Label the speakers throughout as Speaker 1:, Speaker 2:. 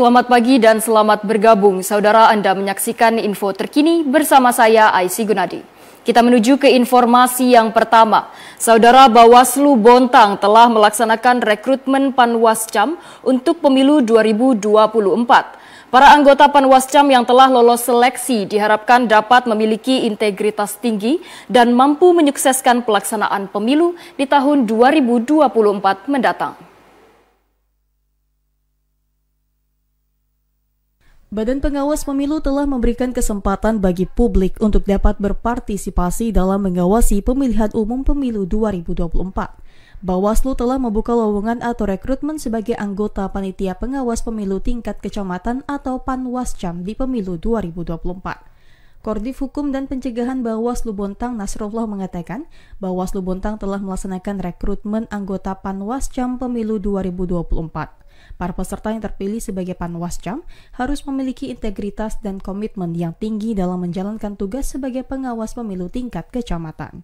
Speaker 1: Selamat pagi dan selamat bergabung. Saudara Anda menyaksikan info terkini bersama saya Aisy Gunadi. Kita menuju ke informasi yang pertama. Saudara Bawaslu Bontang telah melaksanakan rekrutmen Panwascam untuk pemilu 2024. Para anggota Panwascam yang telah lolos seleksi diharapkan dapat memiliki integritas tinggi dan mampu menyukseskan pelaksanaan pemilu di tahun 2024 mendatang.
Speaker 2: Badan Pengawas Pemilu telah memberikan kesempatan bagi publik untuk dapat berpartisipasi dalam mengawasi pemilihan umum pemilu 2024. Bawaslu telah membuka lowongan atau rekrutmen sebagai anggota panitia pengawas pemilu tingkat kecamatan atau Panwascam di pemilu 2024. Kordif Hukum dan Pencegahan Bawaslu Bontang Nasrullah mengatakan, Bawaslu Bontang telah melaksanakan rekrutmen anggota Panwascam Pemilu 2024. Para peserta yang terpilih sebagai Panwascam harus memiliki integritas dan komitmen yang tinggi dalam menjalankan tugas sebagai pengawas pemilu tingkat kecamatan.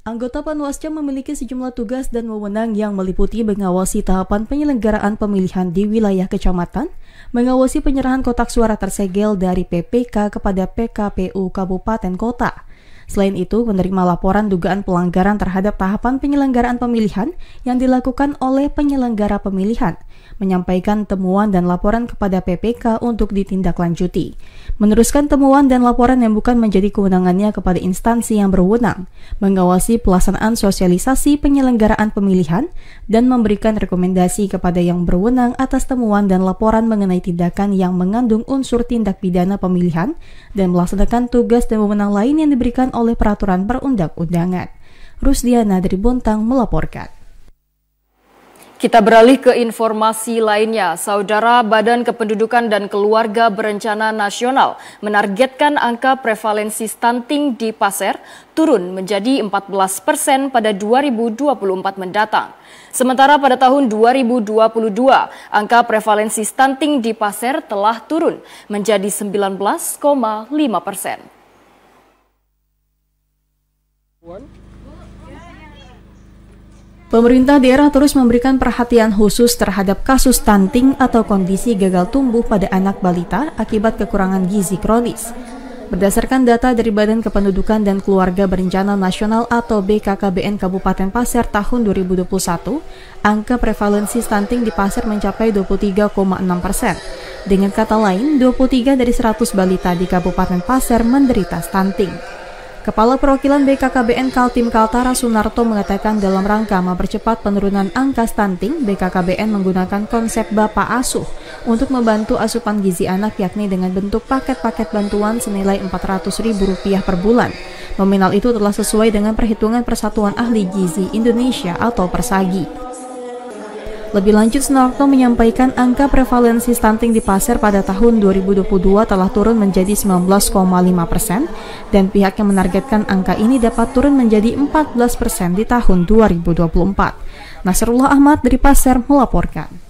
Speaker 2: Anggota Panwasca memiliki sejumlah tugas dan wewenang yang meliputi mengawasi tahapan penyelenggaraan pemilihan di wilayah kecamatan, mengawasi penyerahan kotak suara tersegel dari PPK kepada PKPU Kabupaten Kota. Selain itu, menerima laporan dugaan pelanggaran terhadap tahapan penyelenggaraan pemilihan yang dilakukan oleh penyelenggara pemilihan, menyampaikan temuan dan laporan kepada PPK untuk ditindaklanjuti, meneruskan temuan dan laporan yang bukan menjadi kewenangannya kepada instansi yang berwenang, mengawasi pelaksanaan sosialisasi penyelenggaraan pemilihan, dan memberikan rekomendasi kepada yang berwenang atas temuan dan laporan mengenai tindakan yang mengandung unsur tindak pidana pemilihan, dan melaksanakan tugas dan wewenang lain yang diberikan oleh peraturan perundang-undangan. Rusdiana dari Bontang melaporkan. Kita beralih
Speaker 1: ke informasi lainnya. Saudara Badan Kependudukan dan Keluarga Berencana Nasional menargetkan angka prevalensi stunting di Pasir turun menjadi 14 persen pada 2024 mendatang. Sementara pada tahun 2022, angka prevalensi stunting di Pasir telah turun menjadi 19,5 persen.
Speaker 2: Pemerintah daerah terus memberikan perhatian khusus terhadap kasus stunting atau kondisi gagal tumbuh pada anak balita akibat kekurangan gizi kronis. Berdasarkan data dari Badan Kependudukan dan Keluarga Berencana Nasional atau BKKBN Kabupaten Pasir tahun 2021, angka prevalensi stunting di Pasir mencapai 23,6 persen. Dengan kata lain, 23 dari 100 balita di Kabupaten Pasir menderita stunting. Kepala Perwakilan BKKBN Kaltim Kaltara Sunarto mengatakan dalam rangka mempercepat penurunan angka stunting, BKKBN menggunakan konsep Bapak Asuh untuk membantu asupan gizi anak yakni dengan bentuk paket-paket bantuan senilai Rp400.000 per bulan. Nominal itu telah sesuai dengan perhitungan Persatuan Ahli Gizi Indonesia atau Persagi. Lebih lanjut, Senarto menyampaikan angka prevalensi stunting di pasir pada tahun 2022 telah turun menjadi 19,5 persen dan pihaknya menargetkan angka ini dapat turun menjadi 14 persen di tahun 2024. Nasrullah Ahmad dari Pasir melaporkan.